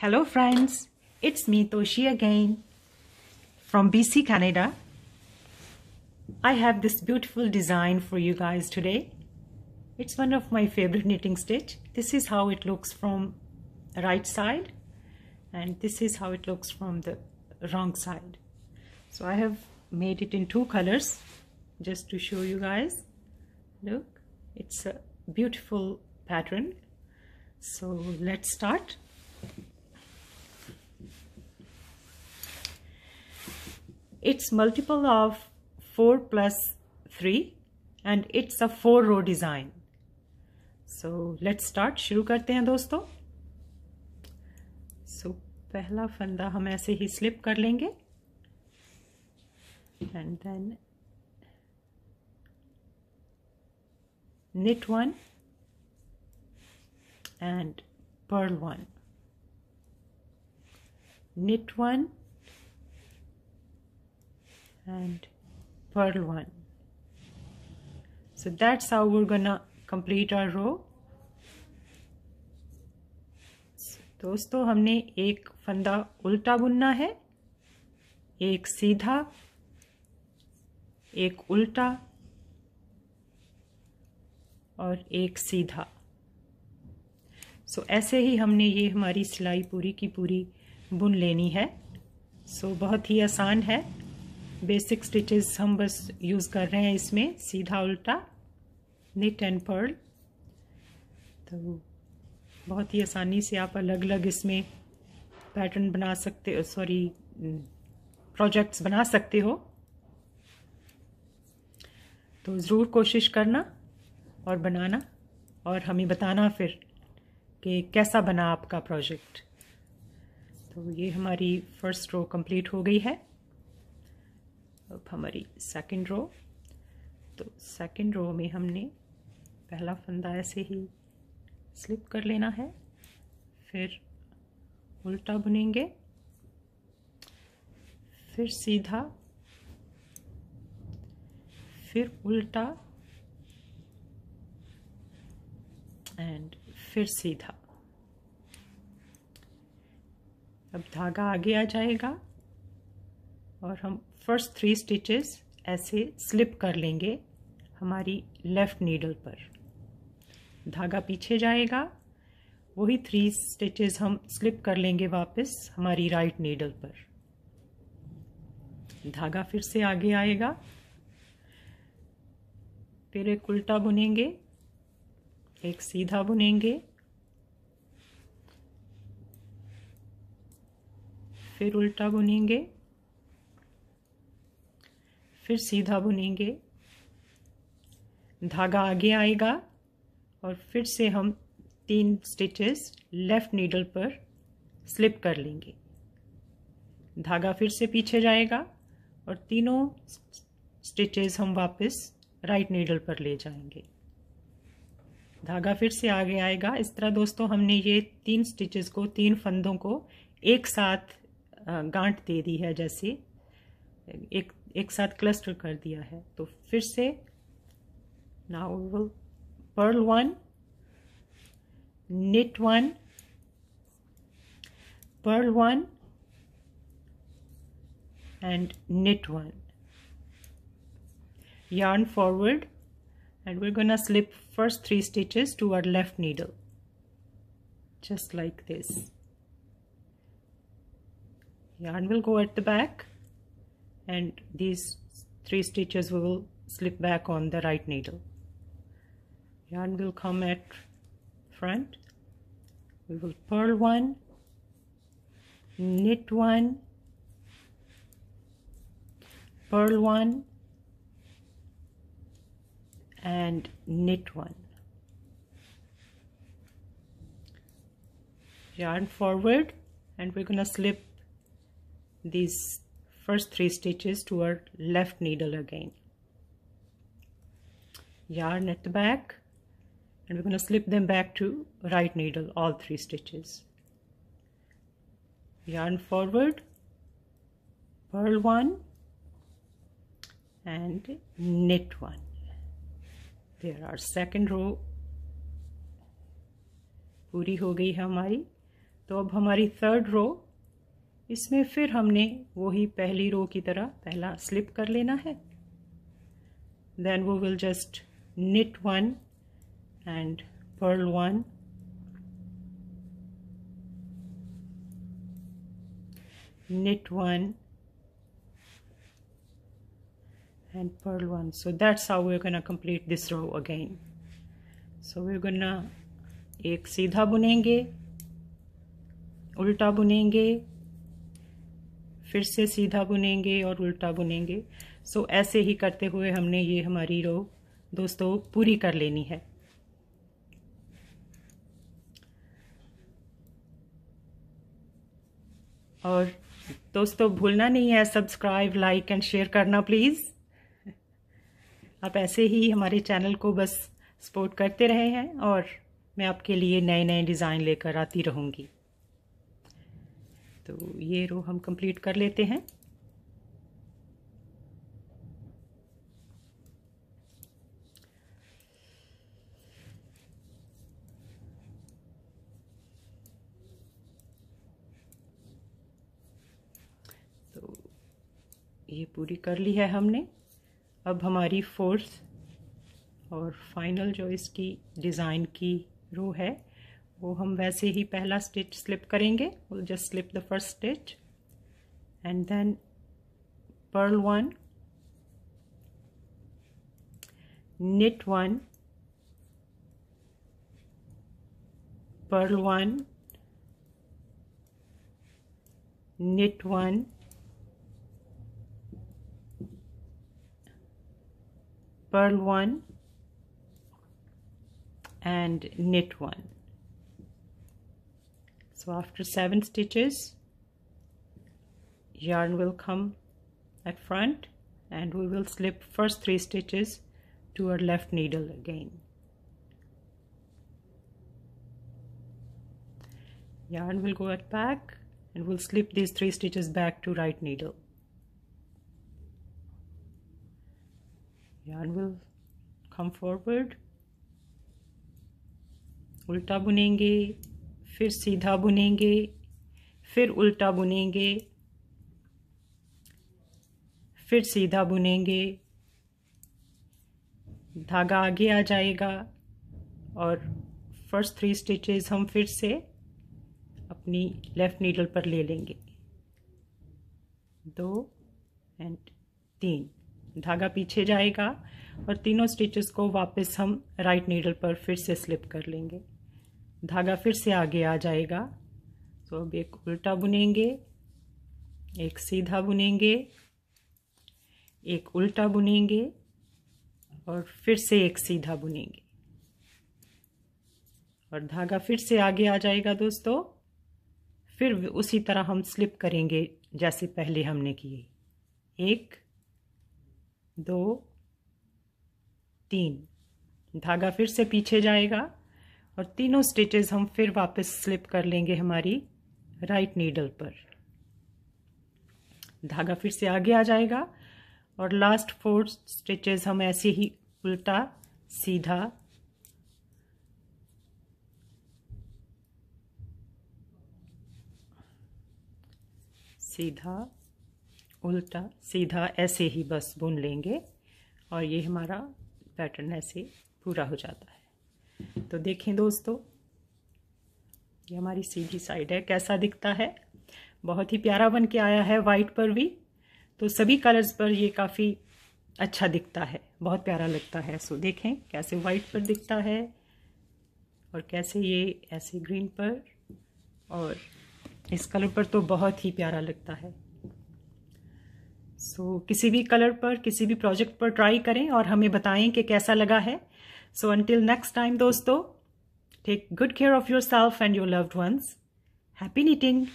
Hello friends, it's me Toshi again from BC Canada. I have this beautiful design for you guys today. It's one of my favorite knitting stitch. This is how it looks from the right side and this is how it looks from the wrong side. So I have made it in two colors just to show you guys. Look, it's a beautiful pattern. So let's start. It's multiple of 4 plus 3 and it's a 4 row design. So let's start. Shuru karte hain, dosto. so, pehla फंदा hum aise hi slip कर लेंगे and knit one and purl one knit one and purl one so that's how we're gonna complete our row दोस्तों हमने एक फंदा उल्टा बुनना है एक सीधा एक उल्टा और एक सीधा सो so, ऐसे ही हमने ये हमारी सिलाई पूरी की पूरी बुन लेनी है सो so, बहुत ही आसान है बेसिक स्टिचेस हम बस यूज़ कर रहे हैं इसमें सीधा उल्टा निट एंड पर्ल तो बहुत ही आसानी से आप अलग अलग इसमें पैटर्न बना सकते सॉरी प्रोजेक्ट्स बना सकते हो तो ज़रूर कोशिश करना और बनाना और हमें बताना फिर कि कैसा बना आपका प्रोजेक्ट तो ये हमारी फर्स्ट रो कंप्लीट हो गई है अब हमारी सेकंड रो तो सेकंड रो में हमने पहला फंदा ऐसे ही स्लिप कर लेना है फिर उल्टा बुनेंगे फिर सीधा फिर उल्टा एंड फिर सीधा अब धागा आगे आ जाएगा और हम फर्स्ट थ्री स्टिचेस ऐसे स्लिप कर लेंगे हमारी लेफ़्ट नीडल पर धागा पीछे जाएगा वही थ्री स्टिचेस हम स्लिप कर लेंगे वापस हमारी राइट नीडल पर धागा फिर से आगे आएगा फिर एक उल्टा बुनेंगे एक सीधा बुनेंगे फिर उल्टा बुनेंगे फिर सीधा बुनेंगे धागा आगे आएगा और फिर से हम तीन स्टिचेस लेफ़्ट नीडल पर स्लिप कर लेंगे धागा फिर से पीछे जाएगा और तीनों स्टिचेस हम वापस राइट नीडल पर ले जाएंगे धागा फिर से आगे आएगा इस तरह दोस्तों हमने ये तीन स्टिचेस को तीन फंदों को एक साथ गांठ दे दी है जैसे एक एक साथ क्लस्टर कर दिया है तो फिर से now will purl one knit one purl one and knit one yarn forward and we're gonna slip first three stitches to our left needle just like this yarn will go at the back and these three stitches we will slip back on the right needle yarn will come at front we will purl one knit one purl one and knit one yarn forward and we're gonna slip these first three stitches to our left needle again yarn at the back and we're going to slip them back to right needle all three stitches yarn forward purl one and knit one there are second row पूरी हो गई है हमारी तो अब हमारी third row इसमें फिर हमने वही पहली रो की तरह पहला स्लिप कर लेना है देन वो will just knit one and purl one knit one and purl one so that's how we gonna complete this row again so we gonna एक सीधा बुनेंगे उल्टा बुनेंगे फिर से सीधा बुनेंगे और उल्टा बुनेंगे सो ऐसे ही करते हुए हमने ये हमारी रो दोस्तों पूरी कर लेनी है और दोस्तों भूलना नहीं है सब्सक्राइब लाइक एंड शेयर करना प्लीज़ आप ऐसे ही हमारे चैनल को बस सपोर्ट करते रहे हैं और मैं आपके लिए नए नए डिज़ाइन लेकर आती रहूँगी तो ये रो हम कंप्लीट कर लेते हैं तो ये पूरी कर ली है हमने अब हमारी फोर्थ और फाइनल जो इसकी डिज़ाइन की रो है वो हम वैसे ही पहला स्टिच स्लिप करेंगे will just slip the first stitch and then purl one knit one purl one knit one purl one and knit one so after seven stitches yarn will come at front and we will slip first three stitches to our left needle again yarn will go at back and we'll slip these three stitches back to right needle yarn will come forward Ulta बुनेंगे फिर सीधा बुनेंगे फिर उल्टा बुनेंगे फिर सीधा बुनेंगे धागा आगे आ जाएगा और फर्स्ट थ्री स्टिचेस हम फिर से अपनी लेफ़्ट नीडल पर ले लेंगे दो एंड तीन धागा पीछे जाएगा और तीनों स्टिचेस को वापस हम राइट नीडल पर फिर से स्लिप कर लेंगे धागा फिर से आगे आ जाएगा तो अब एक उल्टा बुनेंगे एक सीधा बुनेंगे एक उल्टा बुनेंगे और फिर से एक सीधा बुनेंगे और धागा फिर से आगे आ जाएगा दोस्तों फिर उसी तरह हम स्लिप करेंगे जैसे पहले हमने किए एक दो तीन धागा फिर से पीछे जाएगा और तीनों स्टिचेस हम फिर वापस स्लिप कर लेंगे हमारी राइट नीडल पर धागा फिर से आगे आ जाएगा और लास्ट फोर स्टिचेस हम ऐसे ही उल्टा सीधा सीधा उल्टा सीधा ऐसे ही बस बुन लेंगे और ये हमारा पैटर्न ऐसे पूरा हो जाता है तो देखें दोस्तों ये हमारी सीधी साइड है कैसा दिखता है बहुत ही प्यारा बन के आया है वाइट पर भी तो सभी कलर्स पर ये काफ़ी अच्छा दिखता है बहुत प्यारा लगता है सो देखें कैसे वाइट पर दिखता है और कैसे ये ऐसे ग्रीन पर और इस कलर पर तो बहुत ही प्यारा लगता है सो so, किसी भी कलर पर किसी भी प्रोजेक्ट पर ट्राई करें और हमें बताएं कि कैसा लगा है So until next time, dosto, take good care of yourself and your loved ones. Happy knitting!